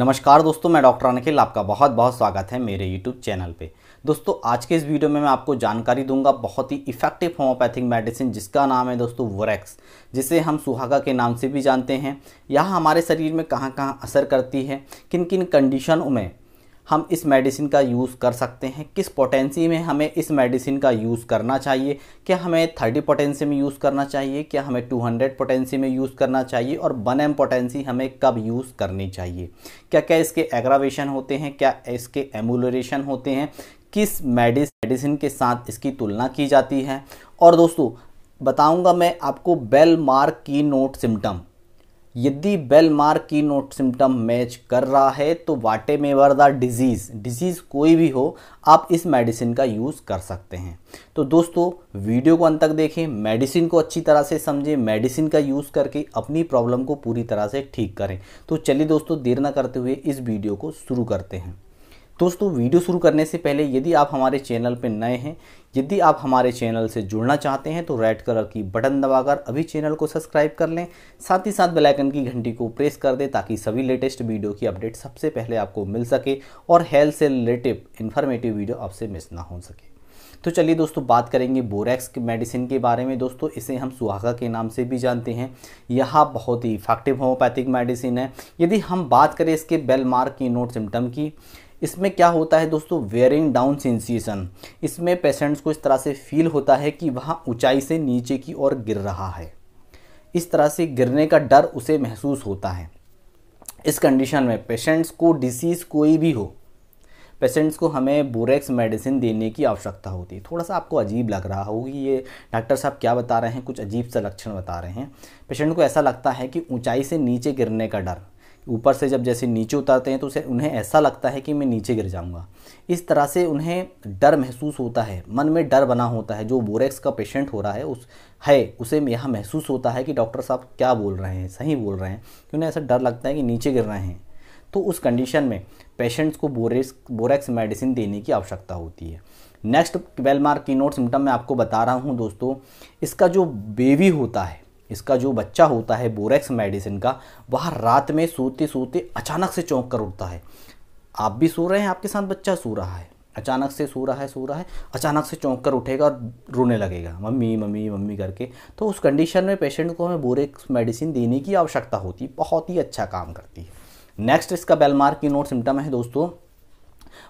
नमस्कार दोस्तों मैं डॉक्टर अनखिल आपका बहुत बहुत स्वागत है मेरे यूट्यूब चैनल पे दोस्तों आज के इस वीडियो में मैं आपको जानकारी दूंगा बहुत ही इफेक्टिव होम्योपैथिक मेडिसिन जिसका नाम है दोस्तों वोरेक्स जिसे हम सुहागा के नाम से भी जानते हैं यह हमारे शरीर में कहाँ कहाँ असर करती है किन किन कंडीशनों में हम इस मेडिसिन का यूज़ कर सकते हैं किस पोटेंसी में हमें इस मेडिसिन का यूज़ करना चाहिए क्या हमें थर्टी पोटेंसी में यूज़ करना चाहिए क्या हमें टू हंड्रेड पोटेंसी में यूज़ करना चाहिए और वन एम पोटेंसी हमें कब यूज़ करनी चाहिए क्या क्या इसके एग्रावेशन होते हैं क्या इसके एमुलरेशन होते हैं किस मेडिस मेडिसिन के साथ इसकी तुलना की जाती है और दोस्तों बताऊँगा मैं आपको well mark keynote symptom यदि बेलमार्क की नोट सिम्टम मैच कर रहा है तो वाटे मेवर द डिजीज़ डिजीज़ कोई भी हो आप इस मेडिसिन का यूज़ कर सकते हैं तो दोस्तों वीडियो को अंत तक देखें मेडिसिन को अच्छी तरह से समझें मेडिसिन का यूज़ करके अपनी प्रॉब्लम को पूरी तरह से ठीक करें तो चलिए दोस्तों देर ना करते हुए इस वीडियो को शुरू करते हैं दोस्तों वीडियो शुरू करने से पहले यदि आप हमारे चैनल पर नए हैं यदि आप हमारे चैनल से जुड़ना चाहते हैं तो रेड कलर की बटन दबाकर अभी चैनल को सब्सक्राइब कर लें साथ ही साथ बेलाइकन की घंटी को प्रेस कर दें ताकि सभी लेटेस्ट वीडियो की अपडेट सबसे पहले आपको मिल सके और हेल्थ से रिलेटिव इन्फॉर्मेटिव वीडियो आपसे मिस ना हो सके तो चलिए दोस्तों बात करेंगे बोरेक्स के मेडिसिन के बारे में दोस्तों इसे हम सुहागा के नाम से भी जानते हैं यह बहुत ही इफेक्टिव होम्योपैथिक मेडिसिन है यदि हम बात करें इसके बेलमार्क की नोट सिम्टम की इसमें क्या होता है दोस्तों वेयरिंग डाउन सेंसेशन इसमें पेशेंट्स को इस तरह से फील होता है कि वह ऊंचाई से नीचे की ओर गिर रहा है इस तरह से गिरने का डर उसे महसूस होता है इस कंडीशन में पेशेंट्स को डिसीज़ कोई भी हो पेशेंट्स को हमें बोरेक्स मेडिसिन देने की आवश्यकता होती है थोड़ा सा आपको अजीब लग रहा होगी ये डॉक्टर साहब क्या बता रहे हैं कुछ अजीब सा लक्षण बता रहे हैं पेशेंट को ऐसा लगता है कि ऊंचाई से नीचे गिरने का डर ऊपर से जब जैसे नीचे उतारते हैं तो उसे उन्हें ऐसा लगता है कि मैं नीचे गिर जाऊंगा इस तरह से उन्हें डर महसूस होता है मन में डर बना होता है जो बोरेक्स का पेशेंट हो रहा है उस है उसे यह महसूस होता है कि डॉक्टर साहब क्या बोल रहे हैं सही बोल रहे हैं कि उन्हें ऐसा डर लगता है कि नीचे गिर रहे हैं तो उस कंडीशन में पेशेंट्स को बोरेक्स बोरेक्स मेडिसिन देने की आवश्यकता होती है next well mark keynote symptom मैं आपको बता रहा हूँ दोस्तों इसका जो बेबी होता है इसका जो बच्चा होता है बोरेक्स मेडिसिन का वह रात में सोते सोते अचानक से चौंक कर उठता है आप भी सो रहे हैं आपके साथ बच्चा सो रहा है अचानक से सो रहा है सो रहा है अचानक से चौंक कर उठेगा और रोने लगेगा मम्मी मम्मी मम्मी करके तो उस कंडीशन में पेशेंट को हमें बोरेक्स मेडिसिन देने की आवश्यकता होती है बहुत ही अच्छा काम करती है नेक्स्ट इसका बेलमार्क की नोट सिम्टम है दोस्तों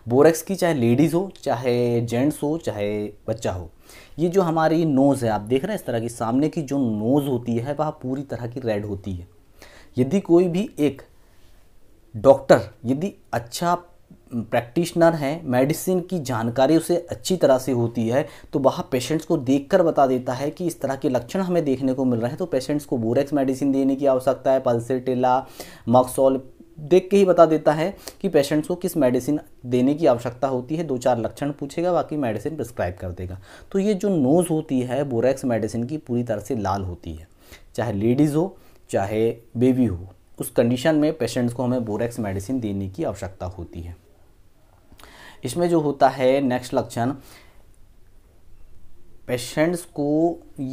बोरेक्स की चाहे लेडीज़ हो चाहे जेंट्स हो चाहे बच्चा हो ये जो हमारी नोज़ है आप देख रहे हैं इस तरह की सामने की जो नोज़ होती है वह पूरी तरह की रेड होती है यदि कोई भी एक डॉक्टर यदि अच्छा प्रैक्टिशनर है मेडिसिन की जानकारी उसे अच्छी तरह से होती है तो वह पेशेंट्स को देखकर बता देता है कि इस तरह के लक्षण हमें देखने को मिल रहे हैं तो पेशेंट्स को बोरेक्स मेडिसिन देने की आवश्यकता है पल्सेटिला मक्सोल देख के ही बता देता है कि पेशेंट्स को किस मेडिसिन देने की आवश्यकता होती है दो चार लक्षण पूछेगा बाकी मेडिसिन प्रिस्क्राइब कर देगा तो ये जो नोज़ होती है बोरेक्स मेडिसिन की पूरी तरह से लाल होती है चाहे लेडीज़ हो चाहे बेबी हो उस कंडीशन में पेशेंट्स को हमें बोरेक्स मेडिसिन देने की आवश्यकता होती है इसमें जो होता है नेक्स्ट लक्षण पेशेंट्स को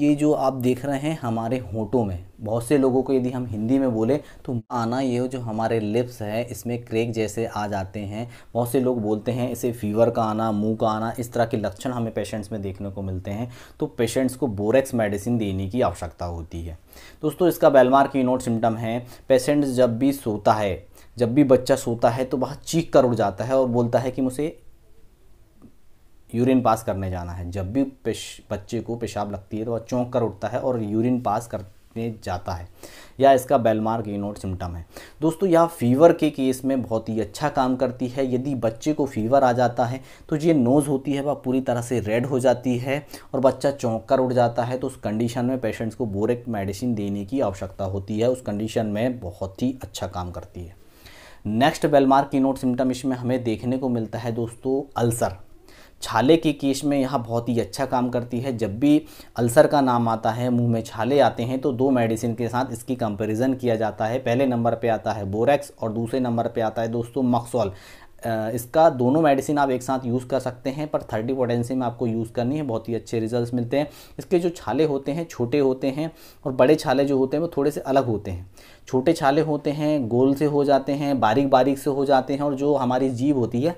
ये जो आप देख रहे हैं हमारे होटों में बहुत से लोगों को यदि हम हिंदी में बोले तो आना ये जो हमारे लिप्स है इसमें क्रेक जैसे आ जाते हैं बहुत से लोग बोलते हैं इसे फीवर का आना मुंह का आना इस तरह के लक्षण हमें पेशेंट्स में देखने को मिलते हैं तो पेशेंट्स को बोरेक्स मेडिसिन देने की आवश्यकता होती है दोस्तों इसका बेलमार की नोट सिम्टम है पेशेंट्स जब भी सोता है जब भी बच्चा सोता है तो वह चीख कर उड़ जाता है और बोलता है कि मुझे यूरिन पास करने जाना है जब भी बच्चे को पेशाब लगती है तो वह चौंक कर उठता है और यूरिन पास करने जाता है या इसका बेलमार्क इनोट सिम्टम है दोस्तों यह फीवर के केस में बहुत ही अच्छा काम करती है यदि बच्चे को फीवर आ जाता है तो ये नोज़ होती है वह पूरी तरह से रेड हो जाती है और बच्चा चौंक कर उठ जाता है तो उस कंडीशन में पेशेंट्स को बोरिक मेडिसिन देने की आवश्यकता होती है उस कंडीशन में बहुत ही अच्छा काम करती है नेक्स्ट बेलमार्क की नोट सिम्टम इसमें हमें देखने को मिलता है दोस्तों अल्सर छाले के केश में यहाँ बहुत ही अच्छा काम करती है जब भी अल्सर का नाम आता है मुंह में छाले आते हैं तो दो मेडिसिन के साथ इसकी कंपैरिजन किया जाता है पहले नंबर पे आता है बोरेक्स और दूसरे नंबर पे आता है दोस्तों मक्सोल इसका दोनों मेडिसिन आप एक साथ यूज़ कर सकते हैं पर थर्टी पोटेंसी में आपको यूज़ करनी है बहुत ही अच्छे रिजल्ट मिलते हैं इसके जो छाले होते हैं छोटे होते हैं और बड़े छाले जो होते हैं वो थोड़े से अलग होते हैं छोटे छाले होते हैं गोल से हो जाते हैं बारीक बारीक से हो जाते हैं और जो हमारी जीव होती है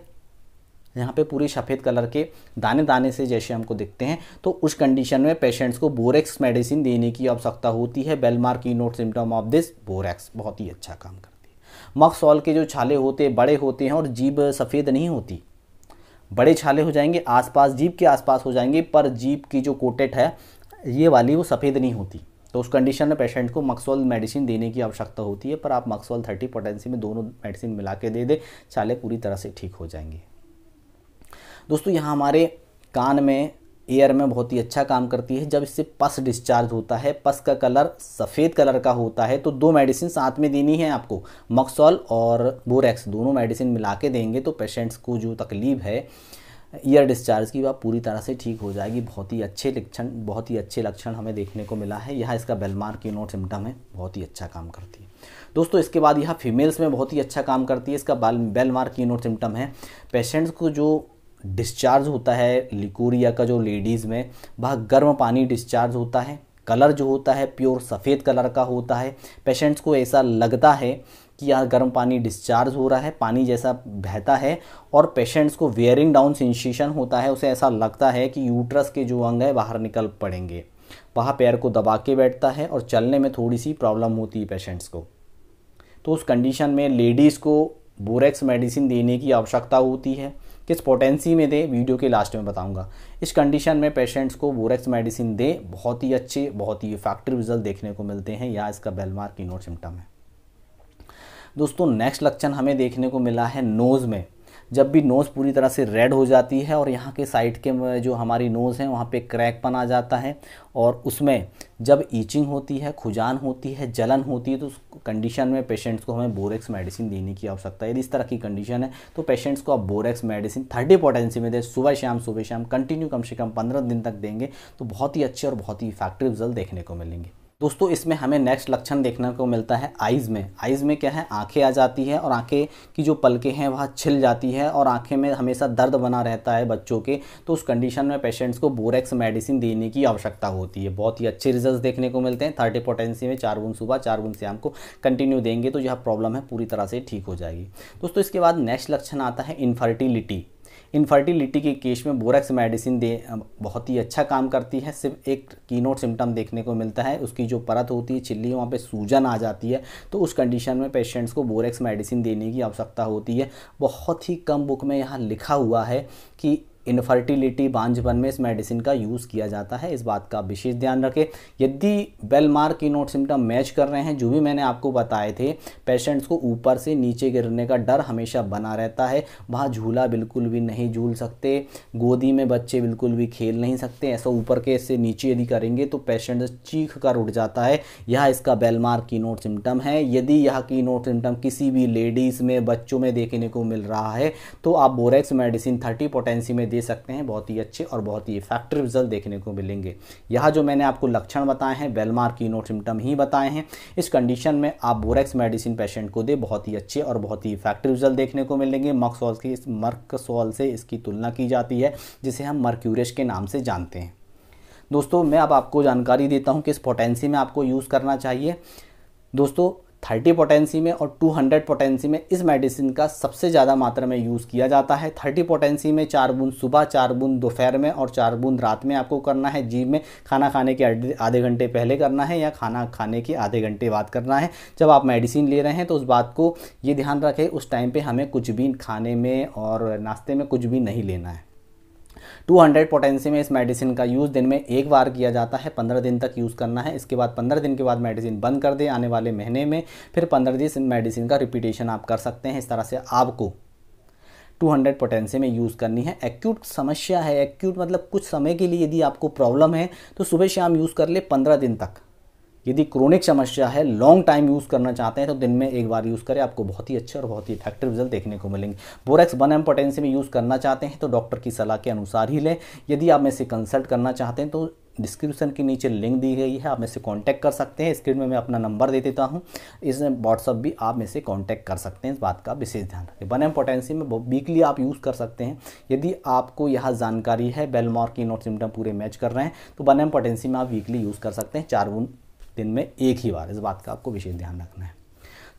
यहाँ पे पूरी सफ़ेद कलर के दाने दाने से जैसे हमको दिखते हैं तो उस कंडीशन में पेशेंट्स को बोरेक्स मेडिसिन देने की आवश्यकता होती है well mark keynote symptom of this borax बहुत ही अच्छा काम करती है मक्सॉल के जो छाले होते हैं बड़े होते हैं और जीभ सफ़ेद नहीं होती बड़े छाले हो जाएंगे आसपास जीप के आसपास हो जाएंगे पर जीप की जो कोटेट है ये वाली वो सफ़ेद नहीं होती तो उस कंडीशन में पेशेंट को मक्सोल मेडिसिन देने की आवश्यकता होती है पर आप मक्सोल थर्टी पोटेंसी में दोनों मेडिसिन मिला के दे दें छाले पूरी तरह से ठीक हो जाएंगे दोस्तों यहाँ हमारे कान में एयर में बहुत ही अच्छा काम करती है जब इससे पस डिस्चार्ज होता है पस का कलर सफ़ेद कलर का होता है तो दो मेडिसिन साथ में देनी है आपको मक्सॉल और बोरेक्स दोनों मेडिसिन मिला के देंगे तो पेशेंट्स को जो तकलीफ है ईयर डिस्चार्ज की वह पूरी तरह से ठीक हो जाएगी बहुत ही अच्छे लक्षण बहुत ही अच्छे लक्षण हमें देखने को मिला है यह इसका बेलमार की नोट सिम्टम है बहुत ही अच्छा काम करती है दोस्तों इसके बाद यह फीमेल्स में बहुत ही अच्छा काम करती है इसका बेलमार की नोट सिम्टम है पेशेंट्स को जो डिस्चार्ज होता है लिकोरिया का जो लेडीज़ में वह गर्म पानी डिस्चार्ज होता है कलर जो होता है प्योर सफ़ेद कलर का होता है पेशेंट्स को ऐसा लगता है कि यहाँ गर्म पानी डिस्चार्ज हो रहा है पानी जैसा बहता है और पेशेंट्स को वेयरिंग डाउन सेंसेशन होता है उसे ऐसा लगता है कि यूट्रस के जो अंग है बाहर निकल पड़ेंगे वहाँ पैर को दबा के बैठता है और चलने में थोड़ी सी प्रॉब्लम होती है पेशेंट्स को तो उस कंडीशन में लेडीज़ को बोरेक्स मेडिसिन देने की आवश्यकता होती है किस पोटेंसी में दें वीडियो के लास्ट में बताऊंगा इस कंडीशन में पेशेंट्स को बोरेक्स मेडिसिन दें बहुत ही अच्छे बहुत ही इफेक्टिव रिजल्ट देखने को मिलते हैं या इसका बेलमार्क की नोट सिम्टम है दोस्तों नेक्स्ट लक्षण हमें देखने को मिला है नोज़ में जब भी नोज़ पूरी तरह से रेड हो जाती है और यहाँ के साइड के जो हमारी नोज़ है वहाँ पे क्रैक पन आ जाता है और उसमें जब ईचिंग होती है खुजान होती है जलन होती है तो उस कंडीशन में पेशेंट्स को हमें बोरेक्स मेडिसिन देने की आवश्यकता है यदि इस तरह की कंडीशन है तो पेशेंट्स को आप बोरेक्स मेडिसिन थर्टी पोटेंसी में दें सुबह शाम सुबह शाम कंटिन्यू कम से कम पंद्रह दिन तक देंगे तो बहुत ही अच्छे और बहुत ही इफेक्टिव रिजल्ट देखने को मिलेंगे दोस्तों इसमें हमें नेक्स्ट लक्षण देखने को मिलता है आइज़ में आइज़ में क्या है आंखें आ जाती है और आंखें की जो पलके हैं वह छिल जाती है और आंखें में हमेशा दर्द बना रहता है बच्चों के तो उस कंडीशन में पेशेंट्स को बोरेक्स मेडिसिन देने की आवश्यकता होती है बहुत ही अच्छे रिजल्ट देखने को मिलते हैं थर्टी पोटेंसी में चार बूंद सुबह चार बूंद शाम को कंटिन्यू देंगे तो यह प्रॉब्लम है पूरी तरह से ठीक हो जाएगी दोस्तों इसके बाद नेक्स्ट लक्षण आता है इन्फर्टिलिटी इनफर्टिलिटी के केस में बोरेक्स मेडिसिन दे बहुत ही अच्छा काम करती है सिर्फ एक कीनोट सिम्टम देखने को मिलता है उसकी जो परत होती है छिल्ली वहाँ पर सूजन आ जाती है तो उस कंडीशन में पेशेंट्स को बोरेक्स मेडिसिन देने की आवश्यकता होती है बहुत ही कम बुक में यहाँ लिखा हुआ है कि इनफर्टिलिटी बांझपन में इस मेडिसिन का यूज़ किया जाता है इस बात का विशेष ध्यान रखें यदि बेलमार्क की नोट सिम्टम मैच कर रहे हैं जो भी मैंने आपको बताए थे पेशेंट्स को ऊपर से नीचे गिरने का डर हमेशा बना रहता है वहाँ झूला बिल्कुल भी नहीं झूल सकते गोदी में बच्चे बिल्कुल भी खेल नहीं सकते ऐसा ऊपर के इससे नीचे यदि करेंगे तो पेशेंट चीख कर उठ जाता है यह इसका बेलमार्क की नोट सिम्टम है यदि यह की नोट सिम्टम किसी भी लेडीज़ में बच्चों में देखने को मिल रहा है तो आप बोरेक्स मेडिसिन थर्टी पोटेंसी में दे सकते हैं बहुत ही अच्छे और बहुत ही इफेक्टिव रिजल्ट देखने को मिलेंगे यह जो मैंने आपको लक्षण बताए हैं बेलमार की नोट सिम्टम ही बताए हैं इस कंडीशन में आप बोरेक्स मेडिसिन पेशेंट को दे बहुत ही अच्छे और बहुत ही इफेक्टिव रिजल्ट देखने को मिलेंगे मक्सॉल की इस मर्कसॉल से इसकी तुलना की जाती है जिसे हम मर्क्यूरेश के नाम से जानते हैं दोस्तों मैं अब आपको जानकारी देता हूँ इस पोटेंसी में आपको यूज़ करना चाहिए दोस्तों 30 पोटेंसी में और 200 पोटेंसी में इस मेडिसिन का सबसे ज़्यादा मात्रा में यूज़ किया जाता है 30 पोटेंसी में चार बूंद सुबह चार बूंद दोपहर में और चार बूंद रात में आपको करना है जीव में खाना खाने के आधे घंटे पहले करना है या खाना खाने के आधे घंटे बाद करना है जब आप मेडिसिन ले रहे हैं तो उस बात को ये ध्यान रखें उस टाइम पर हमें कुछ भी खाने में और नाश्ते में कुछ भी नहीं लेना है 200 पोटेंसी में इस मेडिसिन का यूज़ दिन में एक बार किया जाता है 15 दिन तक यूज़ करना है इसके बाद 15 दिन के बाद मेडिसिन बंद कर दें आने वाले महीने में फिर 15 दिन इस मेडिसिन का रिपीटेशन आप कर सकते हैं इस तरह से आपको 200 पोटेंसी में यूज़ करनी है एक्यूट समस्या है एक्यूट मतलब कुछ समय के लिए यदि आपको प्रॉब्लम है तो सुबह शाम यूज़ कर ले पंद्रह दिन तक यदि क्रोनिक समस्या है लॉन्ग टाइम यूज़ करना चाहते हैं तो दिन में एक बार यूज़ करें आपको बहुत ही अच्छे और बहुत ही इफेक्टिव रिजल्ट देखने को मिलेंगे बोरेक्स वन एम पोटेंसी में यूज़ करना चाहते हैं तो डॉक्टर की सलाह के अनुसार ही लें यदि आप में से कंसल्ट करना चाहते हैं तो डिस्क्रिप्शन के नीचे लिंक दी गई है आप मेरे से कॉन्टैक्ट कर सकते हैं स्क्रीन में मैं अपना नंबर दे देता हूँ इस व्हाट्सअप भी आप मेरे से कॉन्टैक्ट कर सकते हैं इस बात का विशेष ध्यान रखें वन एम पोटेंसी में वीकली आप यूज़ कर सकते हैं यदि आपको यह जानकारी है बेलमॉर की नोट सिम्टम पूरे मैच कर रहे हैं तो वन एम पोटेंसी में आप वीकली यूज़ कर सकते हैं चार दिन में एक ही बार इस बात का आपको विशेष ध्यान रखना है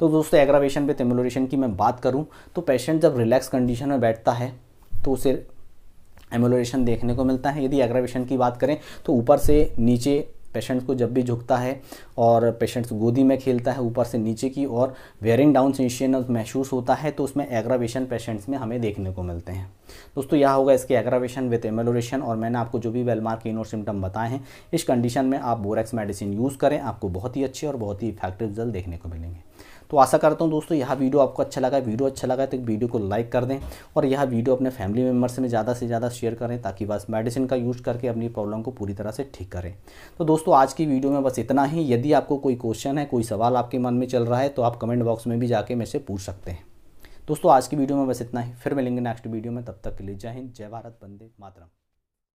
तो दोस्तों एग्रावेशन पे तिमुलेशन की मैं बात करूँ तो पेशेंट जब रिलैक्स कंडीशन में बैठता है तो उसे एमोलोरेशन देखने को मिलता है यदि एग्रावेशन की बात करें तो ऊपर से नीचे पेशेंट्स को जब भी झुकता है और पेशेंट्स गोदी में खेलता है ऊपर से नीचे की और वेयरिंग डाउन सेंशन महसूस होता है तो उसमें एग्रावेशन पेशेंट्स में हमें देखने को मिलते हैं दोस्तों यह होगा इसके एग्रावेशन विथ एमेलोरेशन और मैंने आपको जो भी वेलमार्क इन और सिम्टम बताए हैं इस कंडीशन में आप बोरेक्स मेडिसिन यूज़ करें आपको बहुत ही अच्छे और बहुत ही इफेक्टिव रिजल्ट देखने को मिलेंगे तो आशा करता हूँ दोस्तों यह वीडियो आपको अच्छा लगा वीडियो अच्छा लगा तो वीडियो को लाइक कर दें और यह वीडियो अपने फैमिली मेम्बर्स में ज़्यादा से ज़्यादा शेयर करें ताकि बस मेडिसिन का यूज़ करके अपनी प्रॉब्लम को पूरी तरह से ठीक करें तो दोस्तों आज की वीडियो में बस इतना ही यदि आपको कोई क्वेश्चन है कोई सवाल आपके मन में चल रहा है तो आप कमेंट बॉक्स में भी जाके मेरे से पूछ सकते हैं दोस्तों आज की वीडियो में बस इतना ही फिर मिलेंगे नेक्स्ट वीडियो में तब तक के लिए जय हिंद जय भारत बंदे मातरम